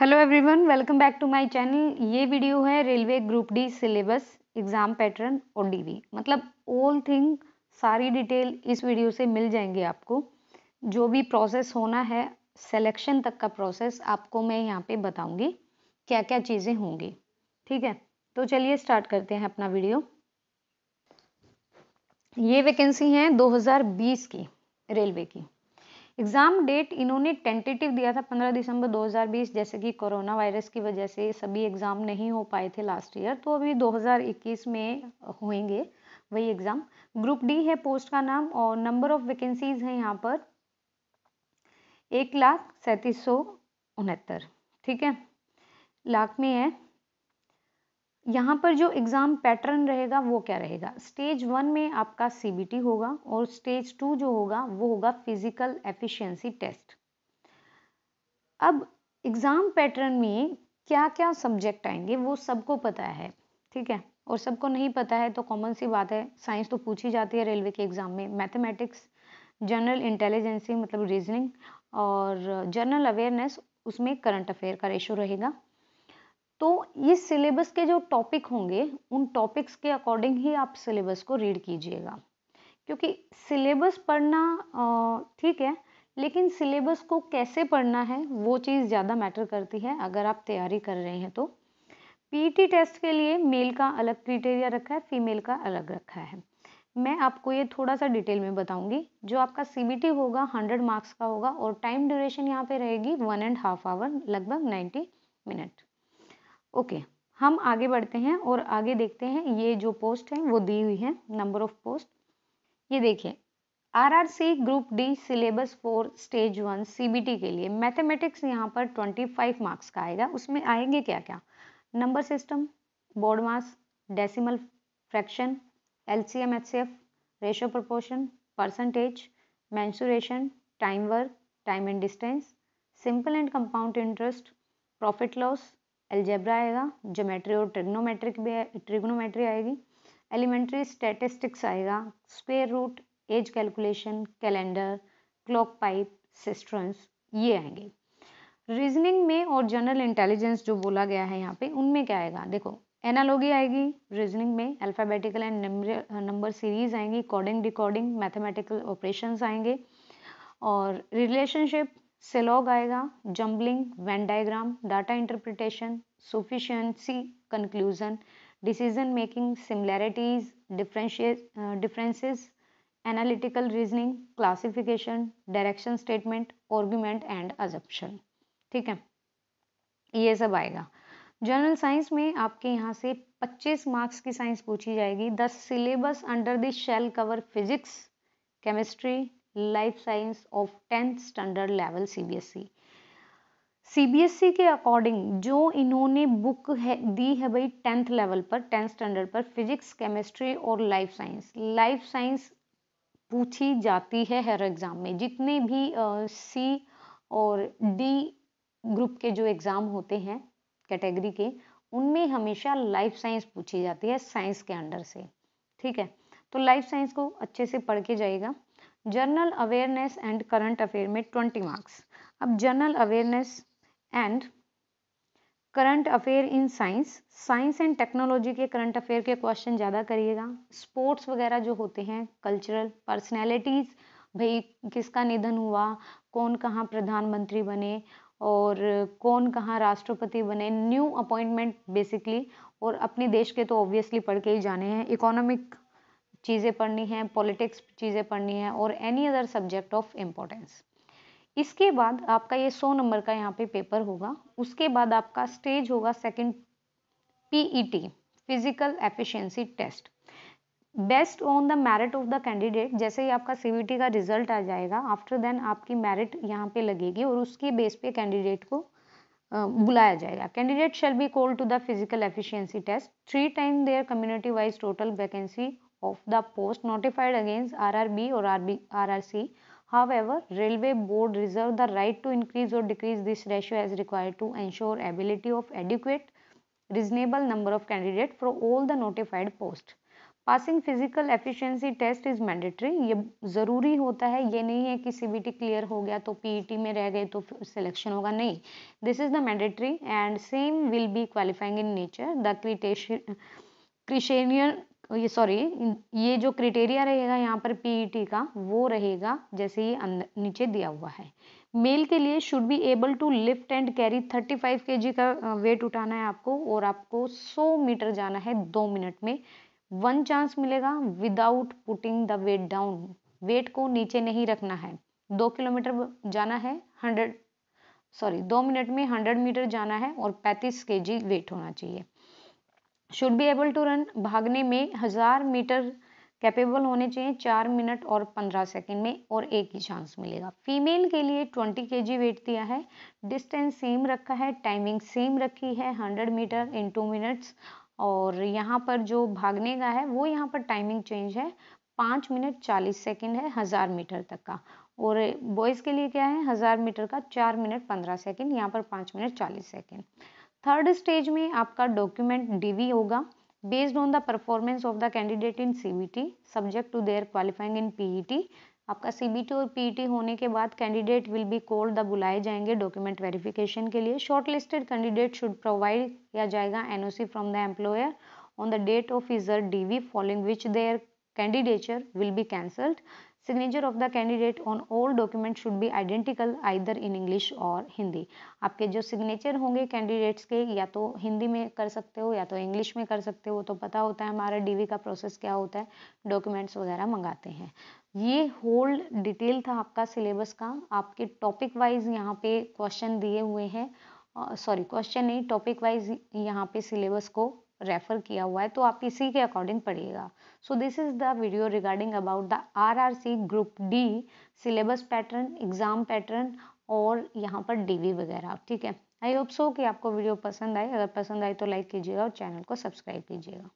Hello everyone welcome back to my channel ये video है railway group D syllabus exam pattern और DV मतलब all thing सारी detail इस वीडियो से मिल जाएंगे आपको जो भी प्रोसेस होना है सिलेक्शन तक का प्रोसेस आपको मैं यहाँ पे बताऊँगी क्या क्या चीज़ें होंगी ठीक है तो चलिए स्टार्ट करते हैं अपना वीडियो ये वैकेंसी है 2020 की रेलवे की एग्ज़ाम डेट इन्होंने टेंटेटिव दिया था 15 दिसंबर 2020 जैसे कि कोरोना वायरस की वजह से सभी एग्ज़ाम नहीं हो पाए थे लास्ट ईयर तो अभी 2021 में होंगे वही एग्ज़ाम ग्रुप डी है पोस्ट का नाम और नंबर ऑफ वैकेंसीज है यहाँ पर एक लाख सैंतीस सौ उनहत्तर ठीक है लाख में है यहाँ पर जो एग्ज़ाम पैटर्न रहेगा वो क्या रहेगा स्टेज वन में आपका सीबीटी होगा और स्टेज टू जो होगा वो होगा फिजिकल एफिशिएंसी टेस्ट अब एग्ज़ाम पैटर्न में क्या क्या सब्जेक्ट आएंगे वो सबको पता है ठीक है और सबको नहीं पता है तो कॉमन सी बात है साइंस तो पूछी जाती है रेलवे के एग्ज़ाम में मैथमेटिक्स जनरल इंटेलिजेंसी मतलब रीजनिंग और जनरल अवेयरनेस उसमें करंट अफेयर का रेशो रहेगा तो ये सिलेबस के जो टॉपिक होंगे उन टॉपिक्स के अकॉर्डिंग ही आप सिलेबस को रीड कीजिएगा क्योंकि सिलेबस पढ़ना ठीक है लेकिन सिलेबस को कैसे पढ़ना है वो चीज़ ज़्यादा मैटर करती है अगर आप तैयारी कर रहे हैं तो पी टेस्ट e के लिए मेल का अलग क्रिटेरिया रखा है फीमेल का अलग रखा है मैं आपको ये थोड़ा सा डिटेल में बताऊंगी जो आपका सी होगा हंड्रेड मार्क्स का होगा और टाइम ड्यूरेशन यहाँ पे रहेगी वन एंड हाफ आवर लगभग नाइन्टी मिनट ओके हम आगे बढ़ते हैं और आगे देखते हैं ये जो पोस्ट है वो दी हुई है नंबर ऑफ पोस्ट ये देखिए RRC group D syllabus for stage one CBT के लिए मैथमेटिक्स यहाँ पर 25 मार्क्स का आएगा उसमें आएंगे क्या क्या number system BODMAS decimal fraction LCM HCF ratio proportion percentage mensuration time work time and distance simple and compound interest profit loss algebra आएगा जोमेट्री और ट्रिग्नोमेट्रिक भी ट्रिग्नोमेट्री आएगी एलिमेंट्री स्टेटिस्टिक्स आएगा square root age calculation calendar clock pipe cisterns ये आएंगे reasoning में और general intelligence जो बोला गया है यहाँ पे उनमें क्या आएगा देखो एनालॉगी आएगी रीजनिंग में अल्फ़ाबेटिकल एंड नंबर सीरीज आएंगी कोडिंग डिकोडिंग मैथमेटिकल ऑपरेशंस आएंगे और रिलेशनशिप सेलॉग आएगा jumbling Venn diagram data interpretation sufficiency conclusion decision making similarities differences analytical reasoning classification direction statement argument and assumption ठीक है ये सब आएगा जनरल साइंस में आपके यहाँ से 25 मार्क्स की साइंस पूछी जाएगी the syllabus under the shall cover physics chemistry life science of tenth standard level CBSE CBSE के अकॉर्डिंग जो इन्होंने बुक है दी है भाई टेंथ लेवल पर टेंथ स्टैंडर्ड पर फिजिक्स केमिस्ट्री और लाइफ साइंस लाइफ साइंस पूछी जाती है हर एग्ज़ाम में जितने भी सी uh, और डी ग्रुप के जो एग्ज़ाम होते हैं कैटेगरी के उनमें हमेशा लाइफ साइंस पूछी जाती है साइंस के अंडर से ठीक है तो लाइफ साइंस को अच्छे से पढ़ के जाएगा general awareness and current affair में ट्वेंटी मार्क्स अब general awareness and current affair in science science and technology के करंट अफेयर के क्वेश्चन ज़्यादा करिएगा स्पोर्ट्स वगैरह जो होते हैं कल्चरल पर्सनैलिटीज़ भाई किसका निधन हुआ कौन कहाँ प्रधानमंत्री बने और कौन कहाँ राष्ट्रपति बने न्यू अपॉइंटमेंट बेसिकली और अपने देश के तो ऑब्वियसली पढ़ के ही जाने हैं इकोनॉमिक चीज़ें पढ़नी हैं पॉलिटिक्स चीज़ें पढ़नी हैं और any other subject of importance इसके बाद आपका ये सौ नंबर का यहाँ पे पेपर होगा उसके बाद आपका स्टेज होगा second PET physical efficiency test based on the merit of the candidate जैसे ही आपका सी का रिजल्ट आ जाएगा आफ्टर देन आपकी मेरिट यहाँ पे लगेगी और उसके बेस पे कैंडिडेट को बुलाया जाएगा candidate shall be call to the physical efficiency test three time their community wise total vacancy of the post notified against RRB or RB, RRC. However, Railway Board reserve the right to increase or decrease this ratio as required to ensure ability of adequate reasonable number of candidates for all the notified post. Passing physical efficiency test is mandatory ये ज़रूरी होता है ये नहीं है कि CBT clear हो गया तो पीईटी में रह गए तो सिलेक्शन होगा नहीं this is the mandatory and same will be qualifying in nature the क्रिटेशियन ये सॉरी ये जो क्रिटेरिया रहेगा यहाँ पर पीईटी e का वो रहेगा जैसे ये अंदर नीचे दिया हुआ है मेल के लिए should be able to lift and carry 35 KG का वेट उठाना है आपको और आपको 100 मीटर जाना है दो मिनट में वन चांस मिलेगा without putting the weight down weight को नीचे नहीं रखना है दो किलोमीटर जाना है हंड्रेड सॉरी दो मिनट में हंड्रेड मीटर जाना है और पैंतीस के जी वेट होना चाहिए should be able to run भागने में हज़ार मीटर कैपेबल होने चाहिए चार मिनट और पंद्रह सेकेंड में और एक ही चांस मिलेगा फीमेल के लिए ट्वेंटी के जी वेट दिया है डिस्टेंस सेम रखा है टाइमिंग सेम रखी है hundred metre in two minutes और यहाँ पर जो भागने का है वो यहाँ पर टाइमिंग चेंज है पाँच मिनट चालीस सेकेंड है हज़ार मीटर तक का और बॉयज़ के लिए क्या है हज़ार मीटर का चार मिनट पंद्रह सेकेंड यहाँ पर पाँच मिनट चालीस सेकेंड थर्ड स्टेज में आपका डॉक्यूमेंट डीवी होगा based on the performance of the candidate in CBT subject to their qualifying in PET आपका सीबीटी और पीईटी e होने के बाद candidate will be called the बुलाए जाएंगे डॉक्यूमेंट वेरिफिकेशन के लिए shortlisted candidate should provide किया जाएगा NOC from the employer on the date of their DV following which their candidature will be cancelled signature of the candidate on all document should be identical either in English और हिंदी आपके जो signature होंगे candidates के या तो हिंदी में कर सकते हो या तो इंग्लिश में कर सकते हो तो पता होता है हमारा डीवी का प्रोसेस क्या होता है डॉक्यूमेंट्स वगैरह मंगाते हैं ये होल डिटेल था आपका सिलेबस का आपके टॉपिक वाइज यहाँ पे क्वेश्चन दिए हुए हैं सॉरी क्वेश्चन नहीं टॉपिक वाइज यहाँ पे सिलेबस को रेफर किया हुआ है तो आप इसी के अकॉर्डिंग पढ़िएगा so this is the video regarding about the RRC group D syllabus pattern exam pattern और यहाँ पर डीवी वगैरह ठीक है आई होप सो कि आपको वीडियो पसंद आए अगर पसंद आए तो लाइक कीजिएगा और चैनल को सब्सक्राइब कीजिएगा